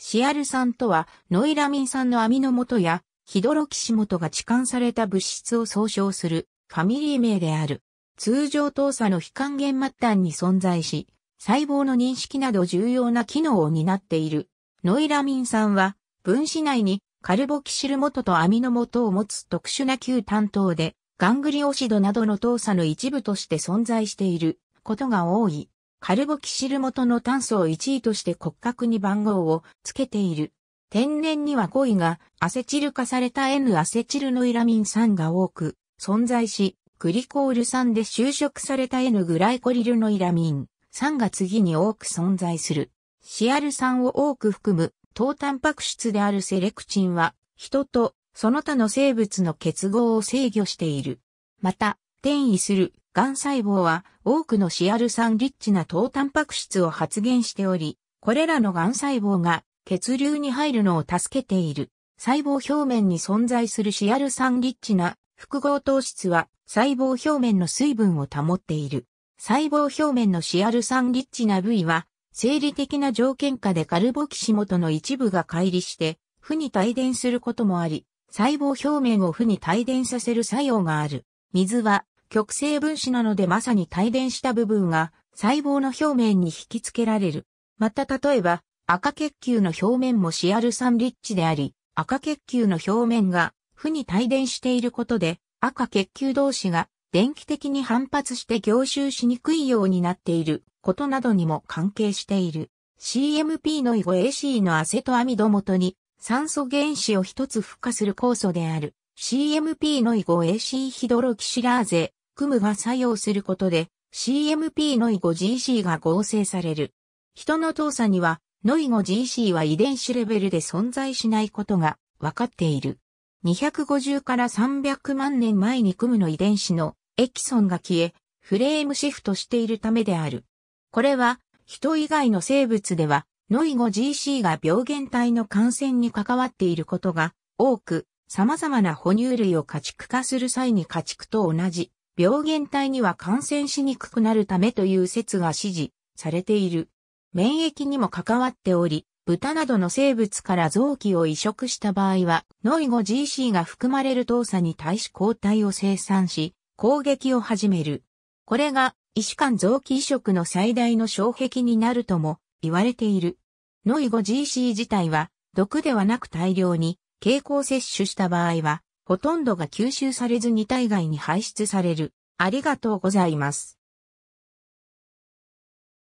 シアル酸とは、ノイラミン酸のアミノ元や、ヒドロキシ元が置換された物質を総称するファミリー名である。通常糖鎖の非還元末端に存在し、細胞の認識など重要な機能を担っている。ノイラミン酸は、分子内にカルボキシル元とアミノ元を持つ特殊な旧担当で、ガングリオシドなどの糖鎖の一部として存在していることが多い。カルボキシル元の炭素を1位として骨格に番号を付けている。天然にはコイがアセチル化された N アセチルのイラミン酸が多く存在し、グリコール酸で就職された N グライコリルのイラミン酸が次に多く存在する。シアル酸を多く含む糖タンパク質であるセレクチンは人とその他の生物の結合を制御している。また、転移する癌細胞は多くのシアル酸リッチな糖タンパク質を発現しており、これらの癌細胞が血流に入るのを助けている。細胞表面に存在するシアル酸リッチな複合糖質は細胞表面の水分を保っている。細胞表面のシアル酸リッチな部位は生理的な条件下でカルボキシモとの一部が乖離して、負に帯電することもあり、細胞表面を負に帯電させる作用がある。水は極性分子なのでまさに帯電した部分が細胞の表面に引き付けられる。また例えば、赤血球の表面もシアル酸リッチであり、赤血球の表面が負に帯電していることで、赤血球同士が電気的に反発して凝集しにくいようになっていることなどにも関係している。CMP のゴ a c のアセトアミド元に酸素原子を一つ付加する酵素である CMP の 5AC ヒドロキシラーゼ組むが作用することで CMP ノイゴ GC が合成される。人の動作にはノイゴ GC は遺伝子レベルで存在しないことが分かっている。250から300万年前に組むの遺伝子のエキソンが消え、フレームシフトしているためである。これは人以外の生物ではノイゴ GC が病原体の感染に関わっていることが多く、様々な哺乳類を家畜化する際に家畜と同じ病原体には感染しにくくなるためという説が支持されている。免疫にも関わっており、豚などの生物から臓器を移植した場合は、ノイゴ GC が含まれる動作に対し抗体を生産し、攻撃を始める。これが、医師間臓器移植の最大の障壁になるとも言われている。ノイゴ GC 自体は、毒ではなく大量に、経口摂取した場合は、ほとんどが吸収されずに体外に排出される。ありがとうございます。